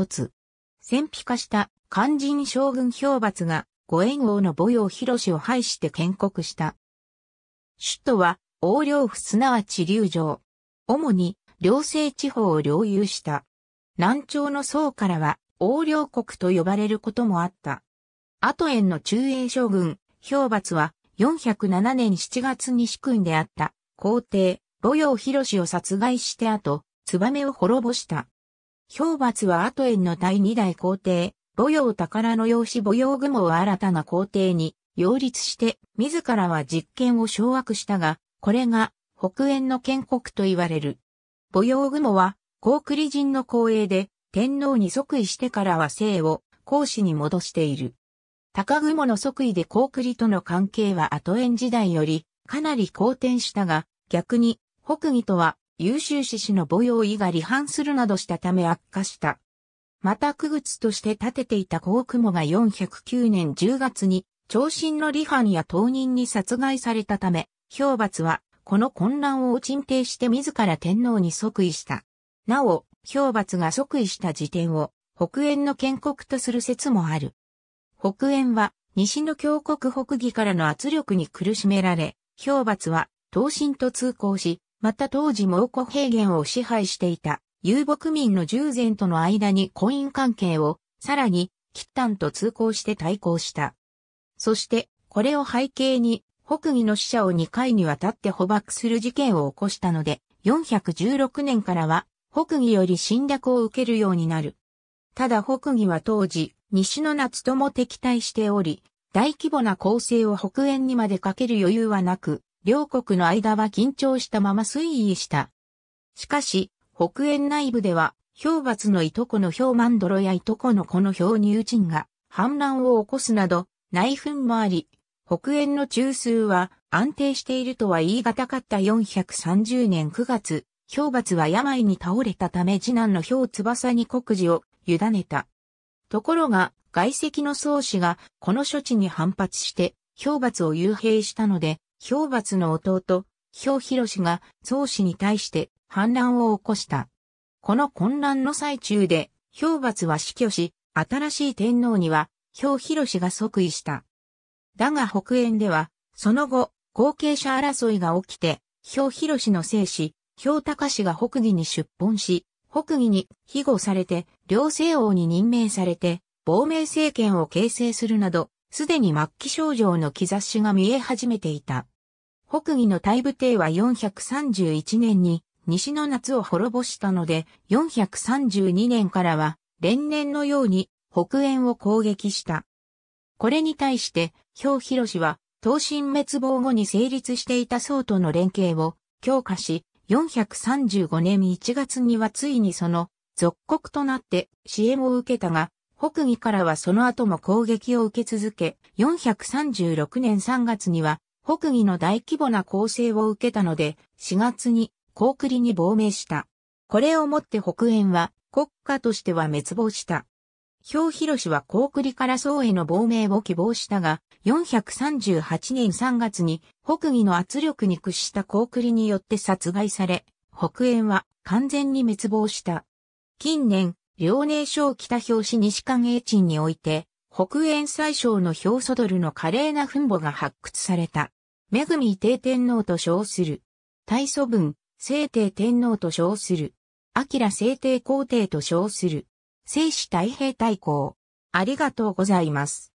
一つ。戦費化した肝心将軍氷閥が五縁王の母用広を廃して建国した。首都は横領府すなわち竜城。主に両西地方を領有した。南朝の僧からは横領国と呼ばれることもあった。アトエンの中英将軍、氷閥は407年7月に主君であった皇帝、母用広を殺害して後、燕を滅ぼした。氷罰は後縁の第二代皇帝、母用宝の養子母用雲を新たな皇帝に擁立して、自らは実権を掌握したが、これが北縁の建国と言われる。母用雲は、高栗人の光栄で、天皇に即位してからは姓を皇子に戻している。高雲の即位で高栗との関係は後縁時代より、かなり好転したが、逆に、北魏とは優秀志士の母用意が離反するなどしたため悪化した。また区靴として建てていた高雲が409年10月に、長身の離反や当人に殺害されたため、氷罰は、この混乱を鎮定して自ら天皇に即位した。なお、氷罰が即位した時点を、北縁の建国とする説もある。北縁は、西の峡谷北義からの圧力に苦しめられ、氷罰は、東進と通行し、また当時蒙古平原を支配していた遊牧民の従前との間に婚姻関係を、さらに、喫ッと通行して対抗した。そして、これを背景に、北魏の死者を2回にわたって捕獲する事件を起こしたので、416年からは、北魏より侵略を受けるようになる。ただ北魏は当時、西の夏とも敵対しており、大規模な攻勢を北縁にまでかける余裕はなく、両国の間は緊張したまま推移した。しかし、北縁内部では、氷罰のいとこの氷ド泥やいとこのこの氷乳鎮が反乱を起こすなど、内紛もあり、北縁の中枢は安定しているとは言い難かった430年9月、氷罰は病に倒れたため次男の氷翼に国事を委ねた。ところが、外籍の宗師がこの処置に反発して、氷罰を幽閉したので、氷罰の弟、氷博が宗氏に対して反乱を起こした。この混乱の最中で、氷罰は死去し、新しい天皇には、氷博が即位した。だが北縁では、その後、後継者争いが起きて、氷博の生死、氷高氏が北義に出奔し、北義に庇護されて、両政王に任命されて、亡命政権を形成するなど、すでに末期症状の兆しが見え始めていた。北魏の大武帝は431年に西の夏を滅ぼしたので、432年からは連年のように北縁を攻撃した。これに対して、氷広氏は、東進滅亡後に成立していた僧との連携を強化し、435年1月にはついにその、属国となって支援を受けたが、北魏からはその後も攻撃を受け続け、436年3月には北魏の大規模な攻勢を受けたので、4月に高栗に亡命した。これをもって北燕は国家としては滅亡した。表広氏は高栗から宋への亡命を希望したが、438年3月に北魏の圧力に屈した高栗によって殺害され、北燕は完全に滅亡した。近年、遼寧省北表紙西関永鎮において、北縁最小の表祖ドルの華麗な墳墓が発掘された。恵み帝天皇と称する。大祖文、聖帝天皇と称する。明聖帝皇帝と称する。聖子太平太公。ありがとうございます。